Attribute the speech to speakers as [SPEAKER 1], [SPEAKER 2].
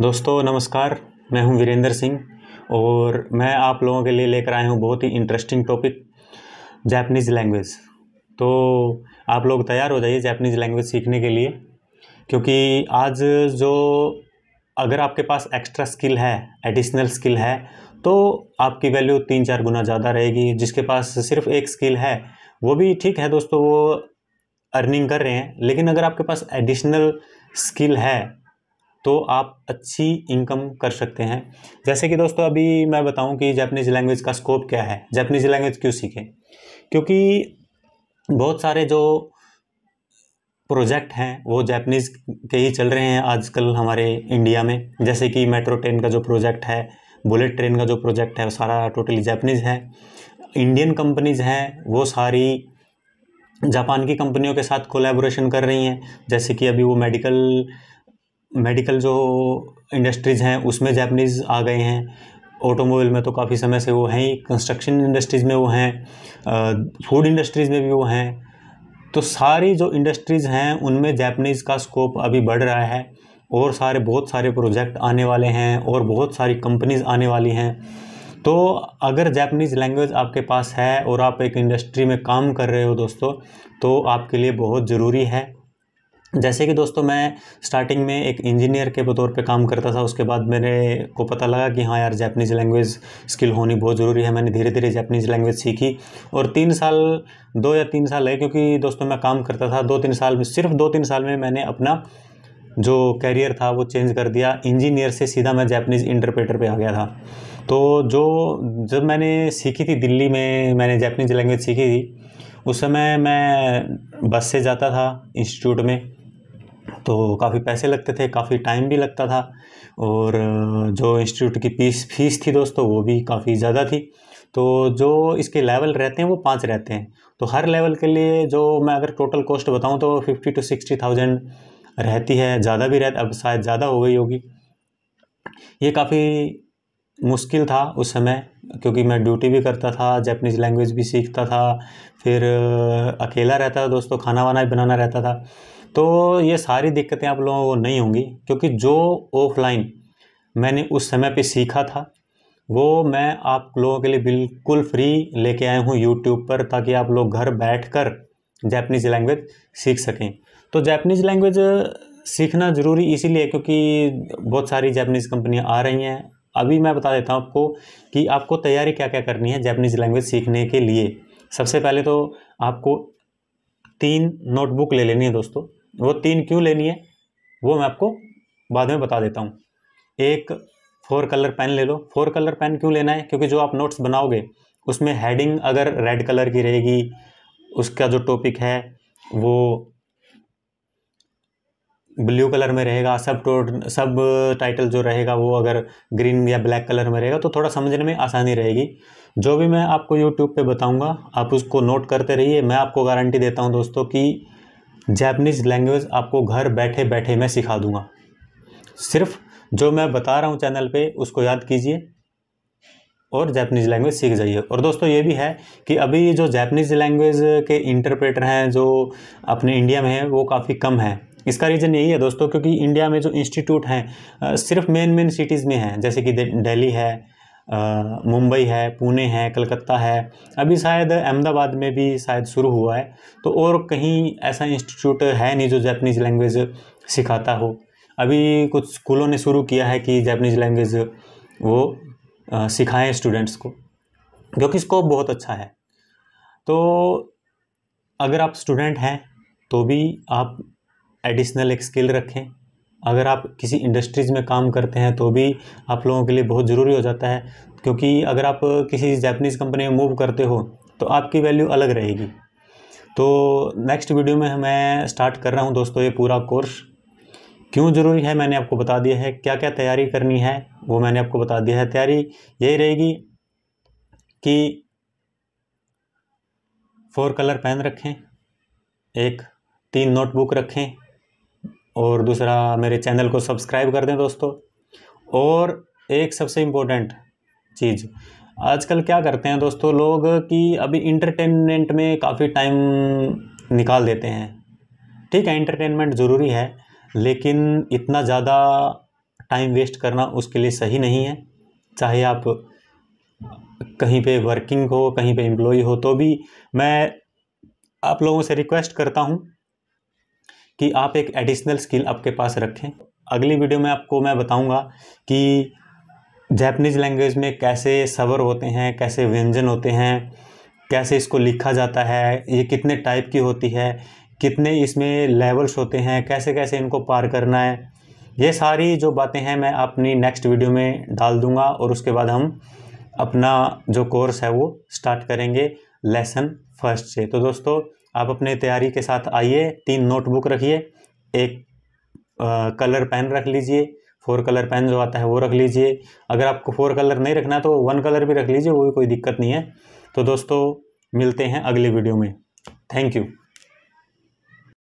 [SPEAKER 1] दोस्तों नमस्कार मैं हूं वीरेंद्र सिंह और मैं आप लोगों के लिए लेकर आया हूं बहुत ही इंटरेस्टिंग टॉपिक जैपनीज़ लैंग्वेज तो आप लोग तैयार हो जाइए जैपनीज़ लैंग्वेज सीखने के लिए क्योंकि आज जो अगर आपके पास एक्स्ट्रा स्किल है एडिशनल स्किल है तो आपकी वैल्यू तीन चार गुना ज़्यादा रहेगी जिसके पास सिर्फ एक स्किल है वो भी ठीक है दोस्तों वो अर्निंग कर रहे हैं लेकिन अगर आपके पास एडिशनल स्किल है तो आप अच्छी इनकम कर सकते हैं जैसे कि दोस्तों अभी मैं बताऊं कि जैपनीज़ लैंग्वेज का स्कोप क्या है जैपनीज़ लैंग्वेज क्यों सीखें क्योंकि बहुत सारे जो प्रोजेक्ट हैं वो जैपनीज़ के ही चल रहे हैं आजकल हमारे इंडिया में जैसे कि मेट्रो ट्रेन का जो प्रोजेक्ट है बुलेट ट्रेन का जो प्रोजेक्ट है वो सारा टोटली जैपनीज़ है इंडियन कंपनीज़ हैं वो सारी जापान की कंपनियों के साथ कोलैबोरेशन कर रही हैं जैसे कि अभी वो मेडिकल मेडिकल जो इंडस्ट्रीज़ हैं उसमें जैपनीज़ आ गए हैं ऑटोमोबाइल में तो काफ़ी समय से वो हैं ही कंस्ट्रक्शन इंडस्ट्रीज़ में वो हैं फूड इंडस्ट्रीज़ में भी वो हैं तो सारी जो इंडस्ट्रीज़ हैं उनमें जैपनीज़ का स्कोप अभी बढ़ रहा है और सारे बहुत सारे प्रोजेक्ट आने वाले हैं और बहुत सारी कंपनीज़ आने वाली हैं तो अगर जैपनीज़ लैंग्वेज आपके पास है और आप एक इंडस्ट्री में काम कर रहे हो दोस्तों तो आपके लिए बहुत ज़रूरी है जैसे कि दोस्तों मैं स्टार्टिंग में एक इंजीनियर के बतौर पे काम करता था उसके बाद मेरे को पता लगा कि हाँ यार जैपनीज़ लैंग्वेज स्किल होनी बहुत ज़रूरी है मैंने धीरे धीरे जैपनीज़ लैंग्वेज सीखी और तीन साल दो या तीन साल है क्योंकि दोस्तों मैं काम करता था दो तीन साल में सिर्फ दो तीन साल में मैंने अपना जो कैरियर था वो चेंज कर दिया इंजीनियर से सीधा मैं जैपनीज़ इंटरप्रेटर पर आ गया था तो जो जब मैंने सीखी थी दिल्ली में मैंने जैपनीज़ लैंग्वेज सीखी थी उस समय मैं बस से जाता था इंस्टीट्यूट में तो काफ़ी पैसे लगते थे काफ़ी टाइम भी लगता था और जो इंस्टीट्यूट की फीस फीस थी दोस्तों वो भी काफ़ी ज़्यादा थी तो जो इसके लेवल रहते हैं वो पाँच रहते हैं तो हर लेवल के लिए जो मैं अगर टोटल कॉस्ट बताऊँ तो फिफ्टी टू सिक्सटी थाउजेंड रहती है ज़्यादा भी रहता अब शायद ज़्यादा हो गई होगी ये काफ़ी मुश्किल था उस समय क्योंकि मैं ड्यूटी भी करता था जैपनीज़ लैंग्वेज भी सीखता था फिर अकेला रहता था दोस्तों खाना वाना भी बनाना रहता था तो ये सारी दिक्कतें आप लोगों को नहीं होंगी क्योंकि जो ऑफलाइन मैंने उस समय पे सीखा था वो मैं आप लोगों के लिए बिल्कुल फ्री लेके आया हूँ यूट्यूब पर ताकि आप लोग घर बैठ कर जैपनीज़ लैंग्वेज सीख सकें तो जैपनीज़ लैंग्वेज सीखना ज़रूरी इसीलिए क्योंकि बहुत सारी जैपनीज़ कंपनियाँ आ रही हैं अभी मैं बता देता हूँ आपको कि आपको तैयारी क्या क्या करनी है जैपनीज़ लैंग्वेज सीखने के लिए सबसे पहले तो आपको तीन नोटबुक ले लेनी है दोस्तों वो तीन क्यों लेनी है वो मैं आपको बाद में बता देता हूँ एक फोर कलर पेन ले लो फोर कलर पेन क्यों लेना है क्योंकि जो आप नोट्स बनाओगे उसमें हेडिंग अगर रेड कलर की रहेगी उसका जो टॉपिक है वो ब्लू कलर में रहेगा सब सब टाइटल जो रहेगा वो अगर ग्रीन या ब्लैक कलर में रहेगा तो थोड़ा समझने में आसानी रहेगी जो भी मैं आपको यूट्यूब पे बताऊंगा आप उसको नोट करते रहिए मैं आपको गारंटी देता हूं दोस्तों कि जैपनीज़ लैंग्वेज आपको घर बैठे बैठे मैं सिखा दूंगा सिर्फ जो मैं बता रहा हूँ चैनल पे उसको याद कीजिए और जैपनीज़ लैंग्वेज सीख जाइए और दोस्तों ये भी है कि अभी जो जैपनीज़ लैंग्वेज के इंटरप्रेटर हैं जो अपने इंडिया में हैं वो काफ़ी कम हैं इसका रीज़न यही है दोस्तों क्योंकि इंडिया में जो इंस्टीट्यूट हैं सिर्फ मेन मेन सिटीज़ में हैं जैसे कि दिल्ली है मुंबई है पुणे है कलकत्ता है अभी शायद अहमदाबाद में भी शायद शुरू हुआ है तो और कहीं ऐसा इंस्टीट्यूट है नहीं जो जैपनीज़ लैंग्वेज सिखाता हो अभी कुछ स्कूलों ने शुरू किया है कि जैपनीज़ लैंग्वेज वो सिखाएं स्टूडेंट्स को जो कि स्कोप बहुत अच्छा है तो अगर आप स्टूडेंट हैं तो भी आप एडिशनल एक स्किल रखें अगर आप किसी इंडस्ट्रीज़ में काम करते हैं तो भी आप लोगों के लिए बहुत ज़रूरी हो जाता है क्योंकि अगर आप किसी जैपनीज़ कंपनी में मूव करते हो तो आपकी वैल्यू अलग रहेगी तो नेक्स्ट वीडियो में मैं स्टार्ट कर रहा हूँ दोस्तों ये पूरा कोर्स क्यों ज़रूरी है मैंने आपको बता दिया है क्या क्या तैयारी करनी है वो मैंने आपको बता दिया है तैयारी यही रहेगी कि फोर कलर पेन रखें एक तीन नोटबुक रखें और दूसरा मेरे चैनल को सब्सक्राइब कर दें दोस्तों और एक सबसे इम्पोर्टेंट चीज़ आजकल क्या करते हैं दोस्तों लोग कि अभी इंटरटेनमेंट में काफ़ी टाइम निकाल देते हैं ठीक है इंटरटेनमेंट ज़रूरी है लेकिन इतना ज़्यादा टाइम वेस्ट करना उसके लिए सही नहीं है चाहे आप कहीं पे वर्किंग हो कहीं पे एम्प्लॉय हो तो भी मैं आप लोगों से रिक्वेस्ट करता हूँ कि आप एक एडिशनल स्किल आपके पास रखें अगली वीडियो में आपको मैं बताऊंगा कि जैपनीज़ लैंग्वेज में कैसे सवर होते हैं कैसे व्यंजन होते हैं कैसे इसको लिखा जाता है ये कितने टाइप की होती है कितने इसमें लेवल्स होते हैं कैसे कैसे इनको पार करना है ये सारी जो बातें हैं मैं अपनी नेक्स्ट वीडियो में डाल दूंगा और उसके बाद हम अपना जो कोर्स है वो स्टार्ट करेंगे लेसन फर्स्ट से तो दोस्तों आप अपने तैयारी के साथ आइए तीन नोटबुक रखिए एक आ, कलर पेन रख लीजिए फोर कलर पेन जो आता है वो रख लीजिए अगर आपको फोर कलर नहीं रखना तो वन कलर भी रख लीजिए वो भी कोई दिक्कत नहीं है तो दोस्तों मिलते हैं अगले वीडियो में थैंक यू